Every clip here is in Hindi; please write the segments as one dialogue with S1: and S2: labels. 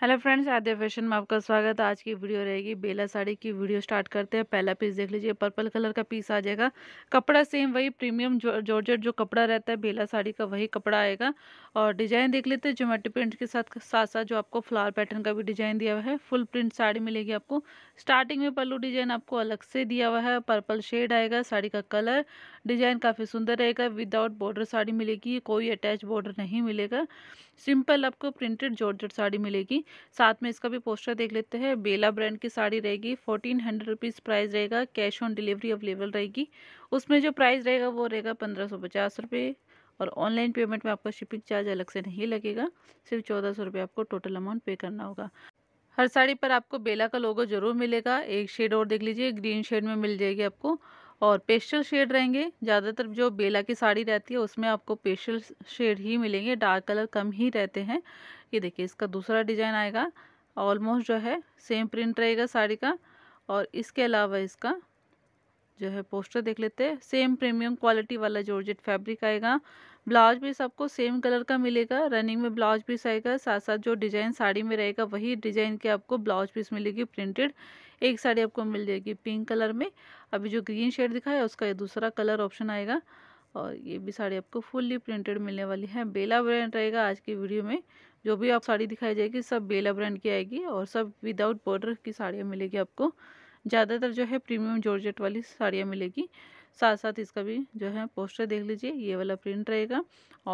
S1: हेलो फ्रेंड्स आद्य फैशन में आपका स्वागत है आज की वीडियो रहेगी बेला साड़ी की वीडियो स्टार्ट करते हैं पहला पीस देख लीजिए पर्पल कलर का पीस आ जाएगा कपड़ा सेम वही प्रीमियम जॉर्जेट जो कपड़ा रहता है बेला साड़ी का वही कपड़ा आएगा और डिजाइन देख लेते हैं ज्योमेट्री प्रिंट के साथ साथ साथ जो आपको फ्लावर पैटर्न का भी डिजाइन दिया हुआ है फुल प्रिंट साड़ी मिलेगी आपको स्टार्टिंग में पल्लू डिजाइन आपको अलग से दिया हुआ है पर्पल शेड आएगा साड़ी का कलर डिजाइन काफ़ी सुंदर रहेगा विदाउट बॉर्डर साड़ी मिलेगी कोई अटैच बॉर्डर नहीं मिलेगा सिंपल आपको प्रिंटेड जॉर्जेट साड़ी मिलेगी साथ में इसका भी पोस्टर देख लेते हैं बेला ब्रांड की साड़ी रहेगी फोर्टीन हंड्रेड रुपीज़ प्राइस रहेगा कैश ऑन डिलीवरी अवेलेबल रहेगी उसमें जो प्राइस रहेगा वो रहेगा पंद्रह सौ पचास रुपये और ऑनलाइन पेमेंट में आपका शिपिंग चार्ज अलग से नहीं लगेगा सिर्फ चौदह सौ रुपये आपको टोटल अमाउंट पे करना होगा हर साड़ी पर आपको बेला का लोगो जरूर मिलेगा एक शेड और देख लीजिए ग्रीन शेड में मिल जाएगी आपको और पेस्टल शेड रहेंगे ज़्यादातर जो बेला की साड़ी रहती है उसमें आपको पेस्टल शेड ही मिलेंगे डार्क कलर कम ही रहते हैं ये देखिए इसका दूसरा डिज़ाइन आएगा ऑलमोस्ट जो है सेम प्रिंट रहेगा साड़ी का और इसके अलावा इसका जो है पोस्टर देख लेते हैं सेम प्रीमियम क्वालिटी वाला जॉर्जेट फैब्रिक आएगा ब्लाउज पीस आपको सेम कलर का मिलेगा रनिंग में ब्लाउज पीस आएगा साथ साथ जो डिज़ाइन साड़ी में रहेगा वही डिज़ाइन की आपको ब्लाउज पीस मिलेगी प्रिंटेड एक साड़ी आपको मिल जाएगी पिंक कलर में अभी जो ग्रीन शेड दिखाया उसका ये दूसरा कलर ऑप्शन आएगा और ये भी साड़ी आपको फुल्ली प्रिंटेड मिलने वाली है बेला ब्रांड रहेगा आज की वीडियो में जो भी आप साड़ी दिखाई जाएगी सब बेला ब्रांड की आएगी और सब विदाउट बॉर्डर की साड़ियाँ मिलेगी आपको ज़्यादातर जो है प्रीमियम जॉर्जेट वाली साड़ियाँ मिलेगी साथ साथ इसका भी जो है पोस्टर देख लीजिए ये वाला प्रिंट रहेगा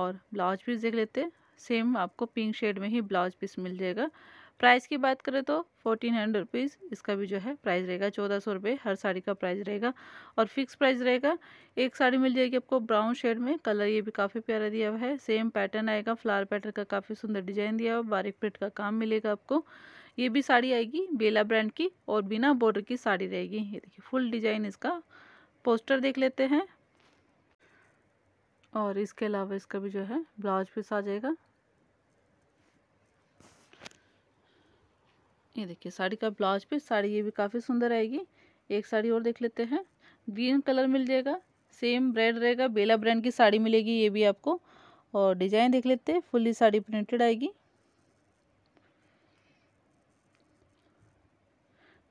S1: और ब्लाउज पीस देख लेते सेम आपको पिंक शेड में ही ब्लाउज पीस मिल जाएगा प्राइस की बात करें तो फोर्टीन हंड्रेड रुपीज़ इसका भी जो है प्राइस रहेगा चौदह सौ रुपये हर साड़ी का प्राइस रहेगा और फिक्स प्राइस रहेगा एक साड़ी मिल जाएगी आपको ब्राउन शेड में कलर ये भी काफ़ी प्यारा दिया हुआ है सेम पैटर्न आएगा फ्लावर पैटर्न का काफ़ी सुंदर डिजाइन दिया हुआ बारीक प्रिंट का काम मिलेगा आपको ये भी साड़ी आएगी बेला ब्रांड की और बिना बॉर्डर की साड़ी रहेगी ये देखिए फुल डिजाइन इसका पोस्टर देख लेते हैं और इसके अलावा इसका भी जो है ब्लाउज पीस आ जाएगा ये देखिए साड़ी का ब्लाउज पीस साड़ी ये भी काफ़ी सुंदर आएगी एक साड़ी और देख लेते हैं ग्रीन कलर मिल जाएगा सेम ब्रांड रहेगा बेला ब्रांड की साड़ी मिलेगी ये भी आपको और डिजाइन देख लेते हैं फुल्ली साड़ी प्रिंटेड आएगी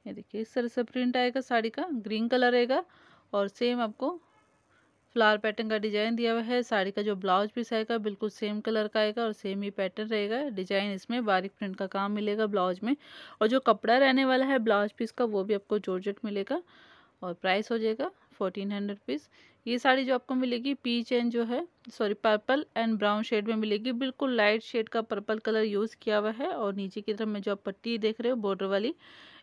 S1: ये देखिए इस तरह से प्रिंट आएगा साड़ी का ग्रीन कलर रहेगा और सेम आपको फ्लावर पैटर्न का डिजाइन दिया हुआ है साड़ी का जो ब्लाउज पीस आएगा बिल्कुल सेम कलर का आएगा और सेम ही पैटर्न रहेगा डिजाइन इसमें बारीक प्रिंट का काम मिलेगा ब्लाउज में और जो कपड़ा रहने वाला है ब्लाउज पीस का वो भी आपको जॉर्जेट मिलेगा और प्राइस हो जाएगा फोर्टीन हंड्रेड पीस ये साड़ी जो आपको मिलेगी पीच एंड जो है sorry purple and brown shade में मिलेगी बिल्कुल लाइट शेड का पर्पल कलर यूज़ किया हुआ है और नीचे की तरफ में जो आप पट्टी देख रहे हो बॉर्डर वाली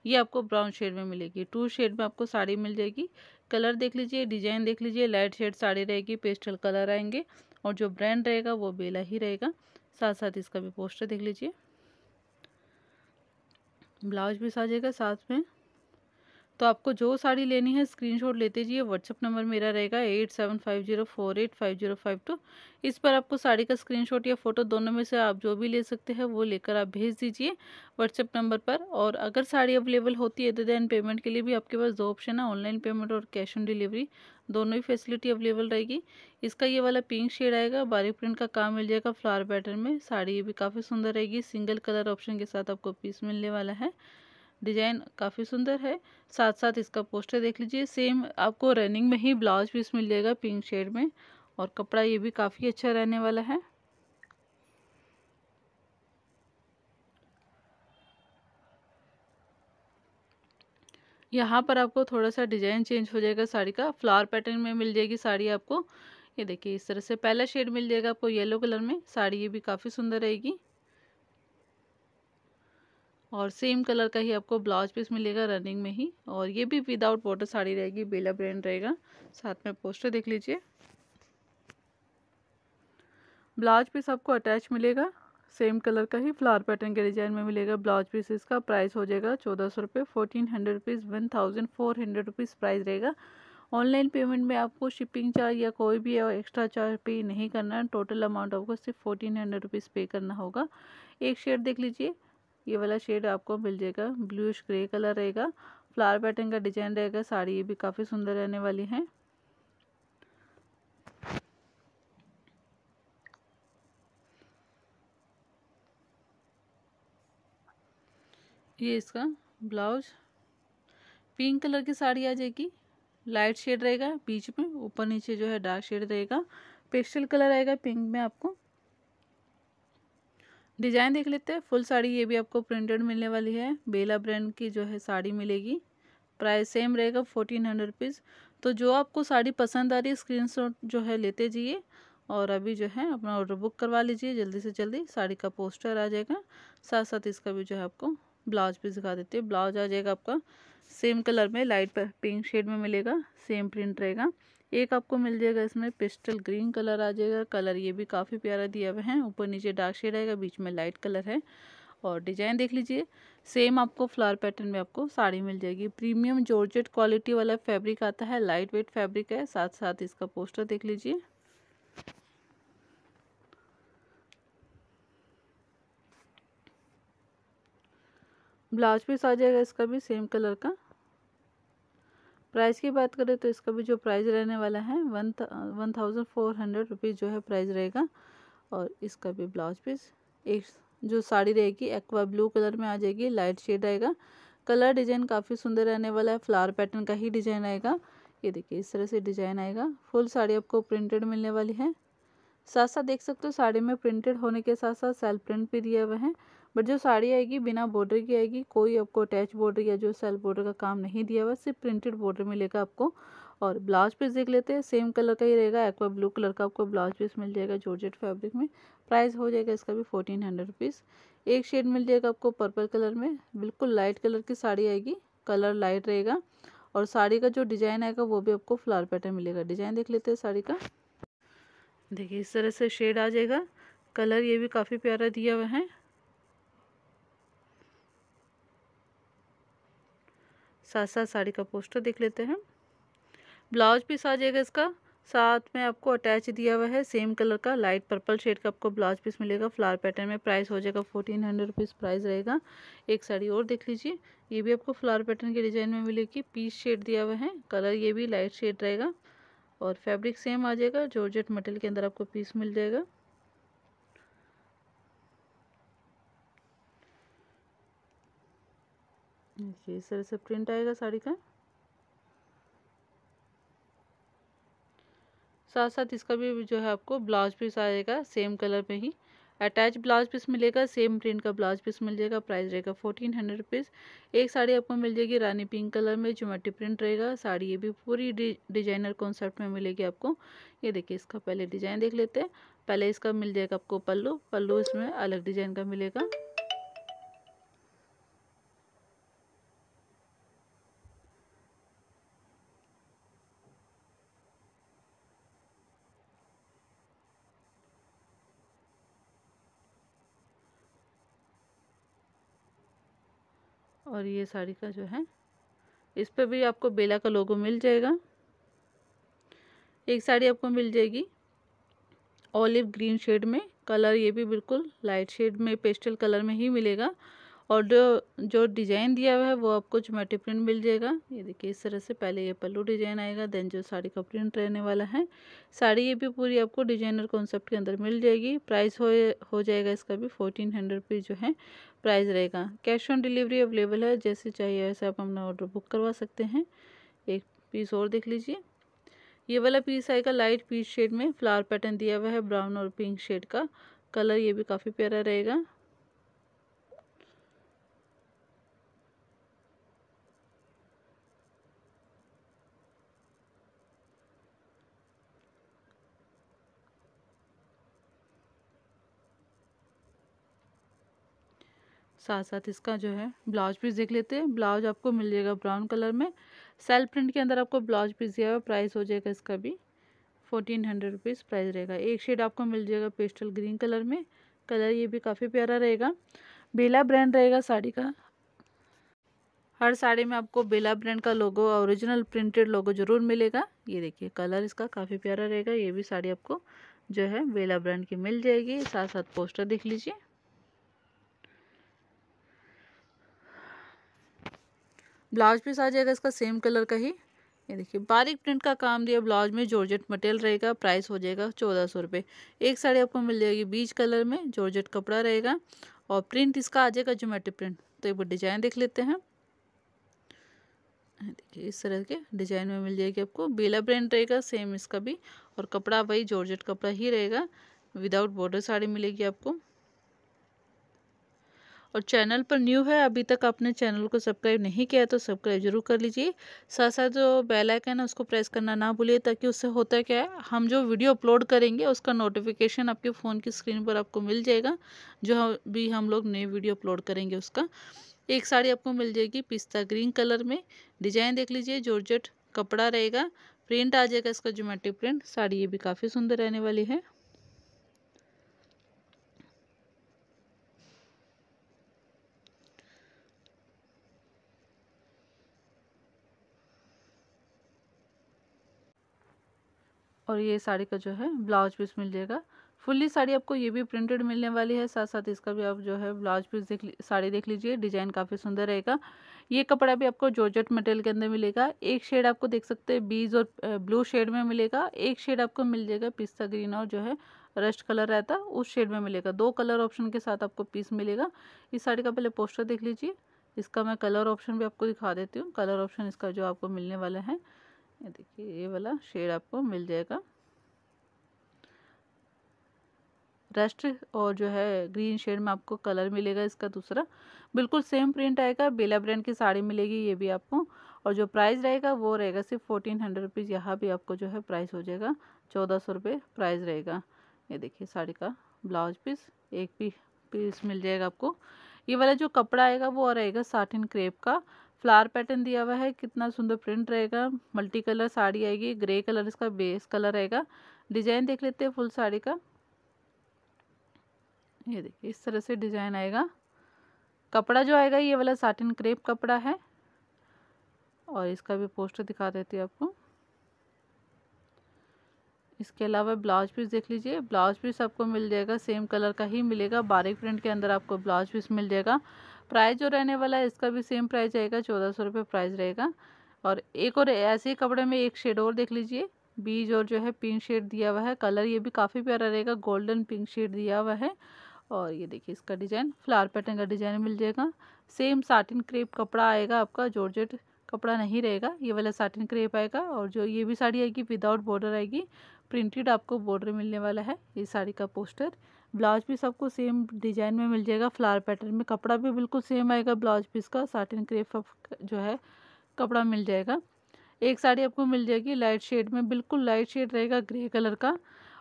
S1: ये आपको ब्राउन शेड में मिलेगी टू शेड में आपको साड़ी मिल जाएगी कलर देख लीजिए डिजाइन देख लीजिए लाइट शेड साड़ी रहेगी पेस्टल कलर आएंगे और जो ब्रांड रहेगा वो बेला ही रहेगा साथ साथ इसका भी पोस्टर देख लीजिए ब्लाउज भी साजेगा साथ में तो आपको जो साड़ी लेनी है स्क्रीनशॉट लेते जाइए व्हाट्सअप नंबर मेरा रहेगा eight seven five zero four eight five zero five two इस पर आपको साड़ी का स्क्रीनशॉट या फ़ोटो दोनों में से आप जो भी ले सकते हैं वो लेकर आप भेज दीजिए व्हाट्सअप नंबर पर और अगर साड़ी अवेलेबल होती है तो देन पेमेंट के लिए भी आपके पास दो ऑप्शन है ऑनलाइन पेमेंट और कैश ऑन डिलीवरी दोनों ही फैसिलिटी अवेलेबल रहेगी इसका ये वाला पिंक शेड आएगा बारीक प्रिंट का काम मिल जाएगा फ्लावर पैटर्न में साड़ी भी काफ़ी सुंदर रहेगी सिंगल कलर ऑप्शन के साथ आपको पीस मिलने वाला है डिजाइन काफ़ी सुंदर है साथ साथ इसका पोस्टर देख लीजिए सेम आपको रनिंग में ही ब्लाउज पीस मिल जाएगा पिंक शेड में और कपड़ा ये भी काफ़ी अच्छा रहने वाला है यहाँ पर आपको थोड़ा सा डिजाइन चेंज हो जाएगा साड़ी का फ्लावर पैटर्न में मिल जाएगी साड़ी आपको ये देखिए इस तरह से पहला शेड मिल जाएगा आपको येलो कलर में साड़ी ये भी काफ़ी सुंदर रहेगी और सेम कलर का ही आपको ब्लाउज पीस मिलेगा रनिंग में ही और ये भी विदाउट बॉर्डर साड़ी रहेगी बेला ब्रांड रहेगा साथ में पोस्टर देख लीजिए ब्लाउज पीस आपको अटैच मिलेगा सेम कलर का ही फ्लावर पैटर्न के डिजाइन में मिलेगा ब्लाउज पीस इसका प्राइस हो जाएगा चौदह सौ रुपये fourteen hundred rupees one thousand four hundred rupees price रहेगा ऑनलाइन पेमेंट में आपको शिपिंग चार्ज या कोई भी एक्स्ट्रा चार्ज पे नहीं करना है टोटल अमाउंट आपको सिर्फ फोर्टीन हंड्रेड रुपीज़ पे करना होगा एक शेड देख लीजिए ये वाला शेड आपको मिल जाएगा ब्लूश ग्रे कलर रहेगा फ्लावर पैटर्न का डिजाइन रहेगा साड़ी ये भी काफ़ी सुंदर रहने वाली है ये इसका ब्लाउज पिंक कलर की साड़ी आ जाएगी लाइट शेड रहेगा बीच में ऊपर नीचे जो है डार्क शेड रहेगा पेस्टल कलर आएगा पिंक में आपको डिज़ाइन देख लेते हैं फुल साड़ी ये भी आपको प्रिंटेड मिलने वाली है बेला ब्रांड की जो है साड़ी मिलेगी प्राइस सेम रहेगा फोर्टीन हंड्रेड रुपीज़ तो जो आपको साड़ी पसंद आ रही है स्क्रीन जो है लेते जाइए और अभी जो है अपना ऑर्डर बुक करवा लीजिए जल्दी से जल्दी साड़ी का पोस्टर आ जाएगा साथ साथ इसका भी जो है आपको ब्लाउज भी दिखा देते हैं ब्लाउज आ जाएगा आपका सेम कलर में लाइट पिंक शेड में मिलेगा सेम प्रिंट रहेगा एक आपको मिल जाएगा इसमें पिस्टल ग्रीन कलर आ जाएगा कलर ये भी काफ़ी प्यारा दिया हुआ है ऊपर नीचे डार्क शेड आएगा बीच में लाइट कलर है और डिजाइन देख लीजिए सेम आपको फ्लावर पैटर्न में आपको साड़ी मिल जाएगी प्रीमियम जॉर्जेट क्वालिटी वाला फैब्रिक आता है लाइट वेट फैब्रिक है साथ साथ इसका पोस्टर देख लीजिए ब्लाउज पीस आ जाएगा इसका भी सेम कलर का प्राइस की बात करें तो इसका भी जो प्राइस रहने वाला है one one thousand four hundred rupees जो है प्राइस रहेगा और इसका भी ब्लाउज पीस एक जो साड़ी रहेगी एक्वा ब्लू कलर में आ जाएगी लाइट शेड रहेगा कलर डिजाइन काफ़ी सुंदर रहने वाला है फ्लावर पैटर्न का ही डिजाइन आएगा ये देखिए इस तरह से डिजाइन आएगा फुल साड़ी आपको प्रिंटेड मिलने वाली है साथ साथ देख सकते हो साड़ी में प्रिंटेड होने के साथ साथ सेल्फ प्रिंट भी दिया हुआ है बट जो साड़ी आएगी बिना बॉर्डर की आएगी कोई आपको अटैच बॉर्डर या जो सेल्फ बॉर्डर का काम नहीं दिया हुआ सिर्फ प्रिंटेड बॉर्डर मिलेगा आपको और ब्लाउज पीस देख लेते हैं सेम कलर का ही रहेगा एक्वा ब्लू कलर का आपको ब्लाउज पीस मिल जाएगा जॉर्जेट फैब्रिक में प्राइस हो जाएगा इसका भी फोर्टीन हंड्रेड रुपीज़ एक शेड मिल जाएगा आपको पर्पल कलर में बिल्कुल लाइट कलर की साड़ी आएगी कलर लाइट रहेगा और साड़ी का जो डिज़ाइन आएगा वो भी आपको फ्लावर पैटर्न मिलेगा डिज़ाइन देख लेते हैं साड़ी का देखिए इस तरह से शेड आ जाएगा कलर ये भी काफ़ी प्यारा दिया हुआ है साथ साथ साड़ी का पोस्टर देख लेते हैं ब्लाउज पीस आ जाएगा इसका साथ में आपको अटैच दिया हुआ है सेम कलर का लाइट पर्पल शेड का आपको ब्लाउज पीस मिलेगा फ्लावर पैटर्न में प्राइस हो जाएगा फोर्टीन हंड्रेड रुपीज़ प्राइस रहेगा एक साड़ी और देख लीजिए ये भी आपको फ्लावर पैटर्न के डिज़ाइन में मिलेगी पीस शेड दिया हुआ है कलर ये भी लाइट शेड रहेगा और फैब्रिक सेम आ जाएगा जॉर्जेट मटेरियल के अंदर आपको पीस मिल जाएगा देखिए इस तरह से प्रिंट आएगा साड़ी का साथ साथ इसका भी जो है आपको ब्लाउज पीस आएगा सेम कलर में ही अटैच ब्लाउज पीस मिलेगा सेम प्रिंट का ब्लाउज पीस मिल जाएगा प्राइस रहेगा फोर्टीन हंड्रेड रुपीज़ एक साड़ी आपको मिल जाएगी रानी पिंक कलर में मट्टी प्रिंट रहेगा साड़ी ये भी पूरी डिजाइनर कॉन्सेप्ट में मिलेगी आपको ये देखिए इसका पहले डिजाइन देख लेते हैं पहले इसका मिल जाएगा आपको पल्लू पल्लू इसमें अलग डिजाइन का मिलेगा और ये साड़ी का जो है इस पर भी आपको बेला का लोगो मिल जाएगा एक साड़ी आपको मिल जाएगी ऑलिव ग्रीन शेड में कलर ये भी बिल्कुल लाइट शेड में पेस्टल कलर में ही मिलेगा और जो जो डिज़ाइन दिया हुआ है वो आपको जोमेट्री प्रिंट मिल जाएगा ये देखिए इस तरह से पहले ये पल्लू डिज़ाइन आएगा देन जो साड़ी का प्रिंट रहने वाला है साड़ी ये भी पूरी आपको डिजाइनर कॉन्सेप्ट के अंदर मिल जाएगी प्राइस हो हो जाएगा इसका भी फोर्टीन हंड्रेड रुपीज़ जो है प्राइस रहेगा कैश ऑन डिलीवरी अवेलेबल है जैसे चाहिए वैसे आप अपना ऑर्डर बुक करवा सकते हैं एक पीस और देख लीजिए ये वाला पीस आएगा लाइट पीस शेड में फ्लावर पैटर्न दिया हुआ है ब्राउन और पिंक शेड का कलर ये भी काफ़ी प्यारा रहेगा साथ साथ इसका जो है ब्लाउज पीस देख लेते हैं ब्लाउज आपको मिल जाएगा ब्राउन कलर में सेल्फ प्रिंट के अंदर आपको ब्लाउज पीस दिया हुआ प्राइस हो जाएगा इसका भी फोर्टीन हंड्रेड रुपीज़ प्राइस रहेगा एक शेड आपको मिल जाएगा पेस्टल ग्रीन कलर में कलर ये भी काफ़ी प्यारा रहेगा बेला ब्रांड रहेगा साड़ी का हर साड़ी में आपको बेला ब्रांड का लोगो ओरिजिनल प्रिंटेड लोगो ज़रूर मिलेगा ये देखिए कलर इसका काफ़ी प्यारा रहेगा ये भी साड़ी आपको जो है बेला ब्रांड की मिल जाएगी साथ साथ पोस्टर देख लीजिए ब्लाउज पीस आ जाएगा इसका सेम कलर का ही ये देखिए बारीक प्रिंट का काम दिया ब्लाउज में जॉर्जेट मटेरियल रहेगा प्राइस हो जाएगा चौदह सौ रुपये एक साड़ी आपको मिल जाएगी बीच कलर में जॉर्जेट कपड़ा रहेगा और प्रिंट इसका आ जाएगा जोमेट्रिक प्रिंट तो एक बार डिजाइन देख लेते हैं हाँ, देखिए इस तरह के डिजाइन में मिल जाएगी आपको बेला ब्रांड रहेगा सेम इसका भी और कपड़ा वही जॉर्जेट कपड़ा ही रहेगा विदाउट बॉर्डर साड़ी मिलेगी आपको और चैनल पर न्यू है अभी तक आपने चैनल को सब्सक्राइब नहीं किया तो सब्सक्राइब जरूर कर लीजिए साथ साथ जो बेल आइकन है उसको प्रेस करना ना भूलिए ताकि उससे होता क्या है हम जो वीडियो अपलोड करेंगे उसका नोटिफिकेशन आपके फ़ोन की स्क्रीन पर आपको मिल जाएगा जो भी हम लोग नई वीडियो अपलोड करेंगे उसका एक साड़ी आपको मिल जाएगी पिस्ता ग्रीन कलर में डिजाइन देख लीजिए जॉर्जेट कपड़ा रहेगा प्रिंट आ जाएगा इसका जोमेट्रिक प्रिंट साड़ी ये भी काफ़ी सुंदर रहने वाली है और ये साड़ी का जो है ब्लाउज पीस मिल जाएगा फुल्ली साड़ी आपको ये भी प्रिंटेड मिलने वाली है साथ साथ इसका भी आप जो है ब्लाउज पीस देख साड़ी देख लीजिए डिजाइन काफ़ी सुंदर रहेगा ये कपड़ा भी आपको जॉर्जेट मटेरियल के अंदर मिलेगा एक शेड आपको देख सकते हैं बीज और ब्लू शेड में मिलेगा एक शेड आपको मिल जाएगा पिस्ता ग्रीन और जो है रस्ट कलर रहता है उस शेड में मिलेगा दो कलर ऑप्शन के साथ आपको पीस मिलेगा इस साड़ी का पहले पोस्टर देख लीजिए इसका मैं कलर ऑप्शन भी आपको दिखा देती हूँ कलर ऑप्शन इसका जो आपको मिलने वाला है ये देखिए ये वाला शेड आपको मिल जाएगा रेस्ट और जो है ग्रीन शेड में आपको कलर मिलेगा इसका दूसरा बिल्कुल सेम प्रिंट आएगा बेला ब्रांड की साड़ी मिलेगी ये भी आपको और जो प्राइस रहेगा वो रहेगा सिर्फ फोर्टीन हंड्रेड रुपीज़ यहाँ भी आपको जो है प्राइस हो जाएगा चौदह सौ रुपये प्राइस रहेगा ये देखिए साड़ी का ब्लाउज पीस एक भी पीस मिल जाएगा आपको ये वाला जो कपड़ा आएगा वो रहेगा साटिन क्रेप का फ्लावर पैटर्न दिया हुआ है कितना सुंदर प्रिंट रहेगा मल्टी कलर साड़ी आएगी ग्रे कलर इसका बेस कलर रहेगा डिजाइन देख लेते हैं फुल साड़ी का ये देखिए इस तरह से डिजाइन आएगा कपड़ा जो आएगा ये वाला साटिन क्रेप कपड़ा है और इसका भी पोस्टर दिखा देती है आपको इसके अलावा ब्लाउज पीस देख लीजिए ब्लाउज पीस आपको मिल जाएगा सेम कलर का ही मिलेगा बारीक प्रिंट के अंदर आपको ब्लाउज पीस मिल जाएगा प्राइस जो रहने वाला है इसका भी सेम प्राइस रहेगा चौदह सौ रुपये प्राइस रहेगा और एक और ऐसे कपड़े में एक शेड और देख लीजिए बीज और जो है पिंक शेड दिया हुआ है कलर ये भी काफ़ी प्यारा रहेगा गोल्डन पिंक शेड दिया हुआ है और ये देखिए इसका डिज़ाइन फ्लावर पैटर्न का डिज़ाइन मिल जाएगा सेम साटिन क्रेप कपड़ा आएगा आपका जॉर्जेट कपड़ा नहीं रहेगा ये वाला साटिन क्रेप आएगा और जो ये भी साड़ी आएगी विदाउट बॉर्डर आएगी प्रिंटेड आपको बॉर्डर मिलने वाला है ये साड़ी का पोस्टर ब्लाउज पीस आपको सेम डिजाइन में मिल जाएगा फ्लावर पैटर्न में कपड़ा भी बिल्कुल सेम आएगा ब्लाउज पीस का साटिन क्रेप जो है कपड़ा मिल जाएगा एक साड़ी आपको मिल जाएगी लाइट शेड में बिल्कुल लाइट शेड रहेगा ग्रे कलर का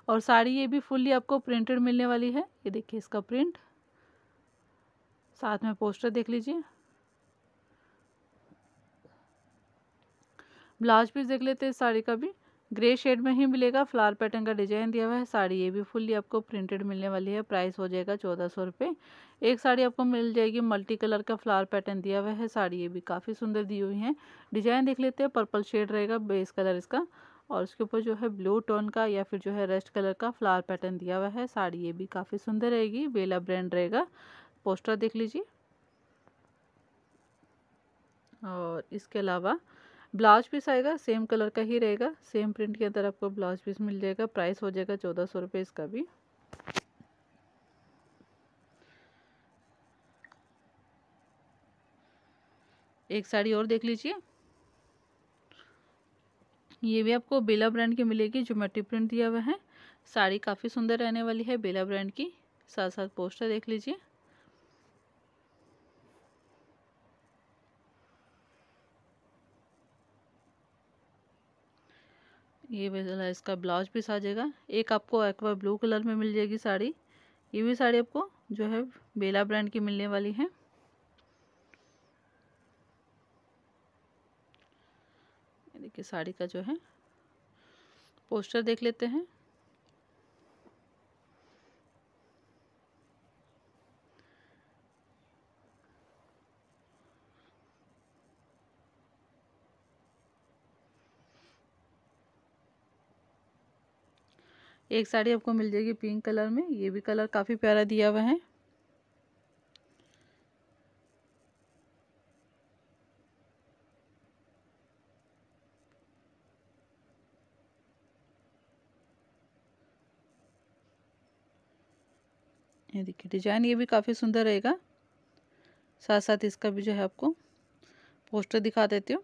S1: और साड़ी ये भी फुल्ली आपको प्रिंटेड मिलने वाली है ये देखिए इसका प्रिंट साथ में पोस्टर देख लीजिए ब्लाउज पीस देख लेते हैं साड़ी का भी ग्रे शेड में ही मिलेगा फ्लावर पैटर्न का डिजाइन दिया हुआ है साड़ी ये भी फुल्ली आपको प्रिंटेड मिलने वाली है प्राइस हो जाएगा चौदह सौ रुपये एक साड़ी आपको मिल जाएगी मल्टी कलर का फ्लावर पैटर्न दिया हुआ है साड़ी ये भी काफ़ी सुंदर दी हुई है डिजाइन देख लेते हैं पर्पल शेड रहेगा बेस कलर इसका और उसके ऊपर जो है ब्लू टोन का या फिर जो है रेस्ट कलर का फ्लावर पैटर्न दिया हुआ है साड़ी ये भी काफ़ी सुंदर रहेगी बेला ब्रांड रहेगा पोस्टर देख लीजिए और इसके अलावा ब्लाउज पीस आएगा सेम कलर का ही रहेगा सेम प्रिंट के अंदर आपको ब्लाउज पीस मिल जाएगा प्राइस हो जाएगा चौदह सौ रुपये इसका भी एक साड़ी और देख लीजिए ये भी आपको बेला ब्रांड की मिलेगी जो मेट्री प्रिंट दिया हुआ है साड़ी काफ़ी सुंदर रहने वाली है बेला ब्रांड की साथ साथ पोस्टर देख लीजिए ये वाला इसका ब्लाउज पीस आ जाएगा एक आपको एक्वा ब्लू कलर में मिल जाएगी साड़ी ये भी साड़ी आपको जो है बेला ब्रांड की मिलने वाली है देखिए साड़ी का जो है पोस्टर देख लेते हैं एक साड़ी आपको मिल जाएगी पिंक कलर में ये भी कलर काफ़ी प्यारा दिया हुआ है ये देखिए डिजाइन ये भी काफ़ी सुंदर रहेगा साथ साथ इसका भी जो है आपको पोस्टर दिखा देती हूँ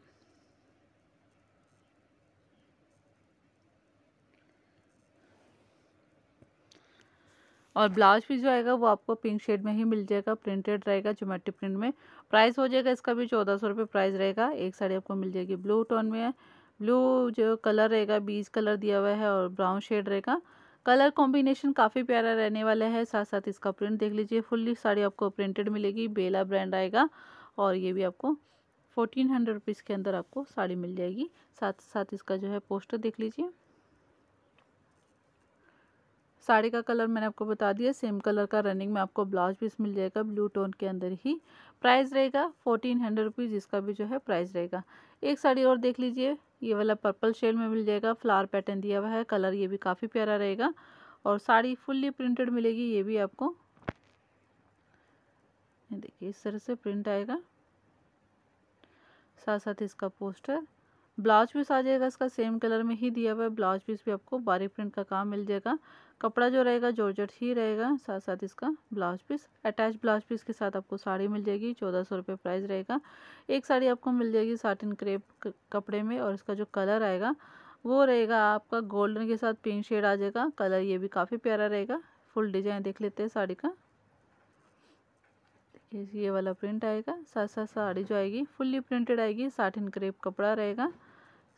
S1: और ब्लाउज भी जो आएगा वो आपको पिंक शेड में ही मिल जाएगा प्रिंटेड रहेगा जोमेट्री प्रिंट में प्राइस हो जाएगा इसका भी चौदह सौ रुपये प्राइस रहेगा एक साड़ी आपको मिल जाएगी ब्लू टोन में ब्लू जो कलर रहेगा बीज कलर दिया हुआ है और ब्राउन शेड रहेगा कलर कॉम्बिनेशन काफ़ी प्यारा रहने वाला है साथ साथ इसका प्रिंट देख लीजिए फुल्ली साड़ी आपको प्रिंटेड मिलेगी बेला ब्रांड आएगा और ये भी आपको फोर्टीन हंड्रेड रुपीज़ के अंदर आपको साड़ी मिल जाएगी साथ साथ इसका जो है पोस्टर देख लीजिए साड़ी का कलर मैंने आपको बता दिया सेम कलर का रनिंग में आपको ब्लाउज पीस मिल जाएगा ब्लू टोन के अंदर ही प्राइस रहेगा फोर्टीन हंड्रेड रुपीज़ इसका भी जो है प्राइस रहेगा एक साड़ी और देख लीजिए ये वाला पर्पल शेड में मिल जाएगा फ्लावर पैटर्न दिया हुआ है कलर ये भी काफ़ी प्यारा रहेगा और साड़ी फुल्ली प्रिंटेड मिलेगी ये भी आपको देखिए इस तरह से प्रिंट आएगा साथ साथ इसका पोस्टर ब्लाउज पीस आ जाएगा इसका सेम कलर में ही दिया हुआ है ब्लाउज पीस भी आपको बारीक प्रिंट का काम मिल जाएगा कपड़ा जो रहेगा जॉर्जेट ही रहेगा साथ साथ इसका blouse piece attach blouse piece के साथ आपको साड़ी मिल जाएगी चौदह सौ रुपये प्राइस रहेगा एक साड़ी आपको मिल जाएगी साटिन क्रेप कपड़े में और इसका जो कलर आएगा वो रहेगा आपका गोल्डन के साथ पिंक शेड आ जाएगा कलर ये भी काफ़ी प्यारा रहेगा फुल डिजाइन देख लेते हैं साड़ी का ये ये वाला प्रिंट आएगा साथ साथ साड़ी जो आएगी फुल्ली प्रिंटेड आएगी इन क्रेप कपड़ा रहेगा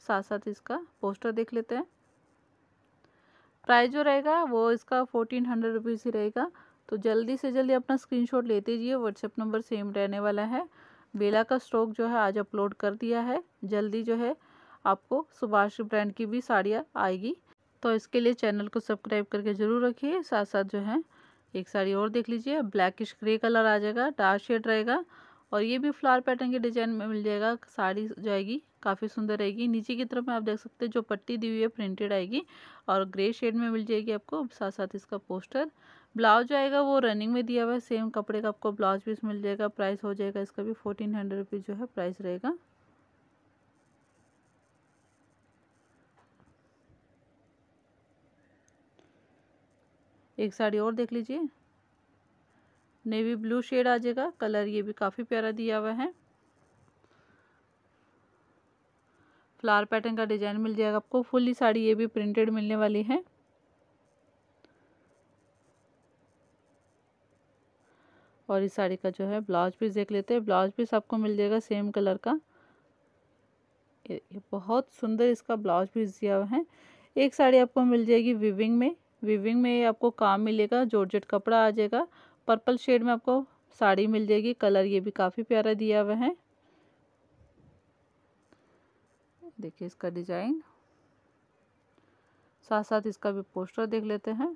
S1: साथ साथ इसका पोस्टर देख लेते हैं प्राइस जो रहेगा वो इसका फोर्टीन हंड्रेड रुपीज़ ही रहेगा तो जल्दी से जल्दी अपना स्क्रीनशॉट लेते जाइए व्हाट्सएप नंबर सेम रहने वाला है बेला का स्टॉक जो है आज अपलोड कर दिया है जल्दी जो है आपको सुभाष ब्रांड की भी साड़ियाँ आएगी तो इसके लिए चैनल को सब्सक्राइब करके ज़रूर रखिए साथ साथ जो है एक साड़ी और देख लीजिए ब्लैकिश ग्रे कलर आ जाएगा डार्क शेड रहेगा और ये भी फ्लावर पैटर्न के डिजाइन में मिल जाएगा साड़ी जाएगी काफ़ी सुंदर रहेगी नीचे की तरफ में आप देख सकते हैं जो पट्टी दी हुई है प्रिंटेड आएगी और ग्रे शेड में मिल जाएगी आपको साथ साथ इसका पोस्टर ब्लाउज आएगा वो रनिंग में दिया हुआ है सेम कपड़े का आपको ब्लाउज पीस मिल जाएगा प्राइस हो जाएगा इसका भी फोर्टीन हंड्रेड रुपीज़ जो है प्राइस रहेगा एक साड़ी और देख लीजिए नेवी ब्लू शेड आ जाएगा कलर ये भी काफ़ी प्यारा दिया हुआ है फ्लावर पैटर्न का डिजाइन मिल जाएगा आपको फुली साड़ी ये भी प्रिंटेड मिलने वाली है और इस साड़ी का जो है ब्लाउज पीस देख लेते हैं ब्लाउज पीस आपको मिल जाएगा सेम कलर का ये बहुत सुंदर इसका ब्लाउज पीस दिया हुआ है एक साड़ी आपको मिल जाएगी विविंग में विविंग में आपको काम मिलेगा जॉर्जेट कपड़ा आ जाएगा पर्पल शेड में आपको साड़ी मिल जाएगी कलर ये भी काफ़ी प्यारा दिया हुआ है देखिए इसका डिज़ाइन साथ साथ इसका भी पोस्टर देख लेते हैं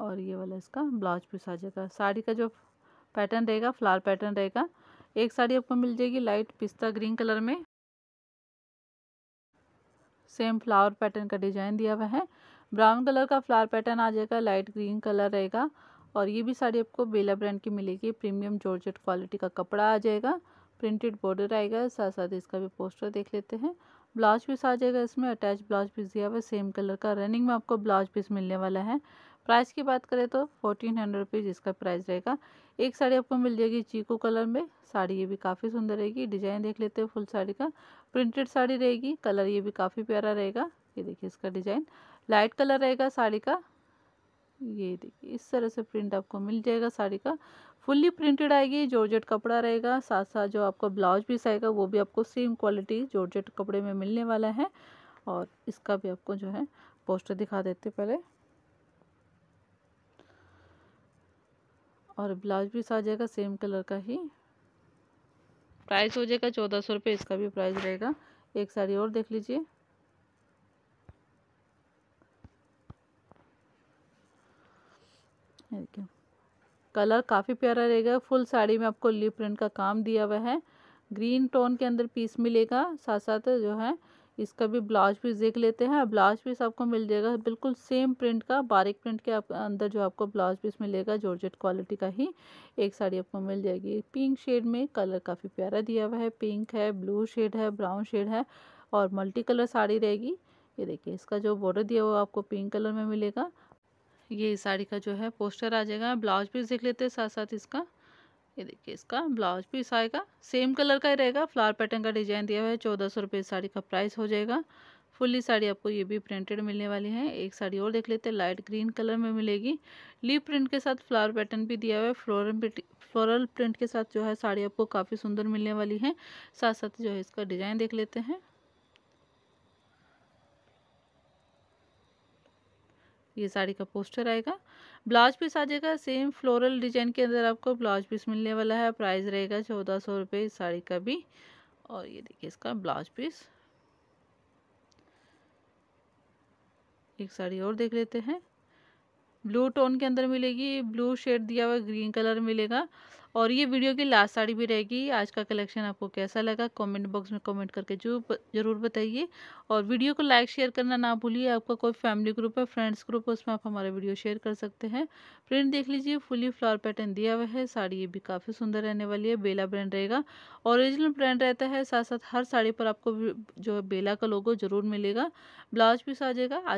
S1: और ये वाला इसका ब्लाउज पीस आ जाएगा साड़ी का जो पैटर्न रहेगा फ्लावर पैटर्न रहेगा एक साड़ी आपको मिल जाएगी लाइट पिस्ता ग्रीन कलर में सेम फ्लावर पैटर्न का डिजाइन दिया हुआ है ब्राउन कलर का फ्लावर पैटर्न आ जाएगा लाइट ग्रीन कलर रहेगा और ये भी साड़ी आपको बेला ब्रांड की मिलेगी प्रीमियम जॉर्जेट क्वालिटी का कपड़ा आ जाएगा प्रिंटेड बॉर्डर आएगा साथ साथ इसका भी पोस्टर देख लेते हैं ब्लाउज पीस आ जाएगा इसमें अटैच ब्लाउज पीस दिया हुआ है सेम कलर का रनिंग में आपको ब्लाउज पीस मिलने वाला है प्राइस की बात करें तो फोर्टीन हंड्रेड रुपीज़ इसका प्राइस रहेगा एक साड़ी आपको मिल जाएगी चीकू कलर में साड़ी ये भी काफ़ी सुंदर रहेगी डिजाइन देख लेते हैं फुल साड़ी का प्रिंटेड साड़ी रहेगी कलर ये भी काफ़ी प्यारा रहेगा ये देखिए इसका डिजाइन लाइट कलर रहेगा साड़ी का ये देखिए इस तरह से प्रिंट आपको मिल जाएगा साड़ी का फुल्ली प्रिंटेड आएगी जॉर्जेट कपड़ा रहेगा साथ साथ जो आपका ब्लाउज पीस आएगा वो भी आपको सेम क्वालिटी जॉर्जेट कपड़े में मिलने वाला है और इसका भी आपको जो है पोस्टर दिखा देते पहले और ब्लाउज पीस आ जाएगा सेम कलर का ही प्राइस हो जाएगा चौदह सौ रुपये इसका भी प्राइस रहेगा एक साड़ी और देख लीजिए कलर काफ़ी प्यारा रहेगा फुल साड़ी में आपको लिप प्रिंट का काम दिया हुआ है ग्रीन टोन के अंदर पीस मिलेगा साथ साथ जो है इसका भी ब्लाउज पीस देख लेते हैं ब्लाउज पीस आपको मिल जाएगा बिल्कुल सेम प्रिंट का बारीक प्रिंट के अंदर जो आपको ब्लाउज पीस मिलेगा जॉर्जेट क्वालिटी का ही एक साड़ी आपको मिल जाएगी पिंक शेड में कलर काफ़ी प्यारा दिया हुआ है पिंक है ब्लू शेड है ब्राउन शेड है और मल्टी कलर साड़ी रहेगी ये देखिए इसका जो बॉर्डर दिया हुआ आपको पिंक कलर में मिलेगा ये साड़ी का जो है पोस्टर आ जाएगा ब्लाउज पीस देख लेते हैं साथ साथ इसका ये देखिए इसका ब्लाउज पीस आएगा सेम कलर का ही रहेगा फ्लावर पैटर्न का डिजाइन दिया हुआ है चौदह सौ रुपये साड़ी का प्राइस हो जाएगा फुली साड़ी आपको ये भी प्रिंटेड मिलने वाली है एक साड़ी और देख लेते हैं लाइट ग्रीन कलर में मिलेगी लीप प्रिंट के साथ फ्लावर पैटर्न भी दिया हुआ है फ्लोरल फ्लोरल प्रिंट के साथ जो है साड़ी आपको काफ़ी सुंदर मिलने वाली है साथ साथ जो है इसका डिजाइन देख लेते हैं ये साड़ी का पोस्टर आएगा ब्लाउज पीस आ जाएगा सेम फ्लोरल डिजाइन के अंदर आपको ब्लाउज पीस मिलने वाला है प्राइस रहेगा चौदह सौ रुपये इस साड़ी का भी और ये देखिए इसका ब्लाउज पीस एक साड़ी और देख लेते हैं ब्लू टोन के अंदर मिलेगी ब्लू शेड दिया हुआ ग्रीन कलर मिलेगा और ये वीडियो की लास्ट साड़ी भी रहेगी आज का कलेक्शन आपको कैसा लगा कमेंट बॉक्स में कमेंट करके जो ज़रूर बताइए और वीडियो को लाइक शेयर करना ना भूलिए आपका कोई फैमिली ग्रुप है फ्रेंड्स ग्रुप है उसमें आप हमारा वीडियो शेयर कर सकते हैं प्रिंट देख लीजिए फुली फ्लावर पैटर्न दिया हुआ है साड़ी ये भी काफ़ी सुंदर रहने वाली है बेला ब्रांड रहेगा ओरिजिनल ब्रांड रहता है साथ साथ हर साड़ी पर आपको जो है बेला का लोगो ज़रूर मिलेगा ब्लाउज पीस आ जाएगा आज